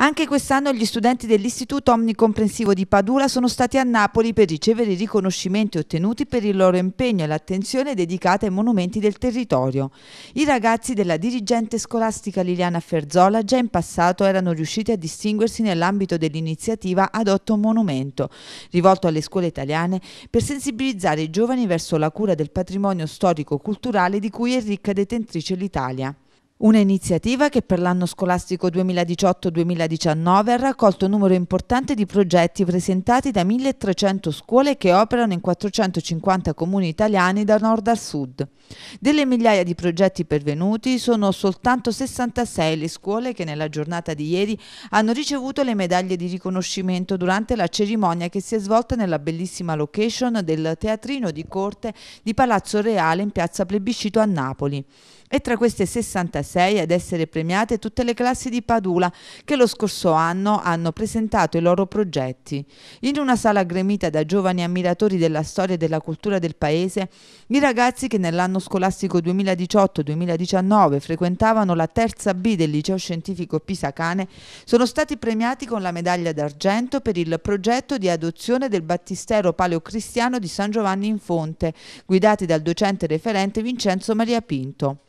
Anche quest'anno gli studenti dell'Istituto Omnicomprensivo di Padula sono stati a Napoli per ricevere i riconoscimenti ottenuti per il loro impegno e l'attenzione dedicata ai monumenti del territorio. I ragazzi della dirigente scolastica Liliana Ferzola già in passato erano riusciti a distinguersi nell'ambito dell'iniziativa Adotto un monumento, rivolto alle scuole italiane per sensibilizzare i giovani verso la cura del patrimonio storico-culturale di cui è ricca detentrice l'Italia. Una iniziativa che per l'anno scolastico 2018-2019 ha raccolto un numero importante di progetti presentati da 1.300 scuole che operano in 450 comuni italiani da nord a sud. Delle migliaia di progetti pervenuti sono soltanto 66 le scuole che nella giornata di ieri hanno ricevuto le medaglie di riconoscimento durante la cerimonia che si è svolta nella bellissima location del teatrino di corte di Palazzo Reale in piazza Plebiscito a Napoli e tra queste 66 ad essere premiate tutte le classi di Padula che lo scorso anno hanno presentato i loro progetti. In una sala gremita da giovani ammiratori della storia e della cultura del paese, i ragazzi che nell'anno scolastico 2018-2019 frequentavano la terza B del liceo scientifico Pisacane sono stati premiati con la medaglia d'argento per il progetto di adozione del battistero paleocristiano di San Giovanni in Fonte, guidati dal docente referente Vincenzo Maria Pinto.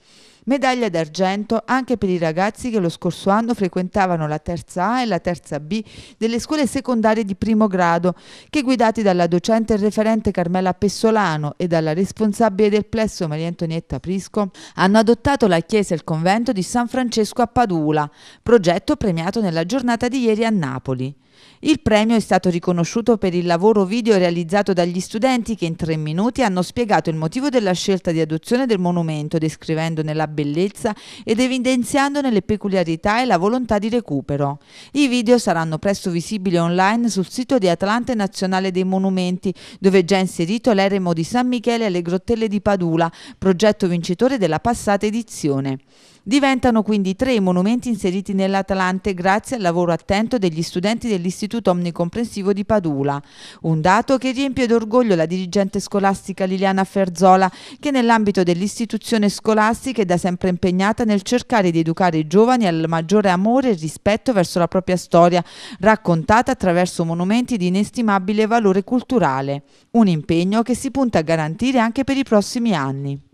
Medaglia d'argento anche per i ragazzi che lo scorso anno frequentavano la terza A e la terza B delle scuole secondarie di primo grado, che guidati dalla docente e referente Carmela Pessolano e dalla responsabile del plesso Maria Antonietta Prisco, hanno adottato la chiesa e il convento di San Francesco a Padula, progetto premiato nella giornata di ieri a Napoli. Il premio è stato riconosciuto per il lavoro video realizzato dagli studenti che in tre minuti hanno spiegato il motivo della scelta di adozione del monumento, descrivendone la bellezza ed evidenziandone le peculiarità e la volontà di recupero. I video saranno presto visibili online sul sito di Atlante Nazionale dei Monumenti, dove è già inserito l'eremo di San Michele alle Grottelle di Padula, progetto vincitore della passata edizione. Diventano quindi tre i monumenti inseriti nell'Atlante grazie al lavoro attento degli studenti dell'Istituto Omnicomprensivo di Padula. Un dato che riempie d'orgoglio la dirigente scolastica Liliana Ferzola che nell'ambito dell'istituzione scolastica è da sempre impegnata nel cercare di educare i giovani al maggiore amore e rispetto verso la propria storia, raccontata attraverso monumenti di inestimabile valore culturale. Un impegno che si punta a garantire anche per i prossimi anni.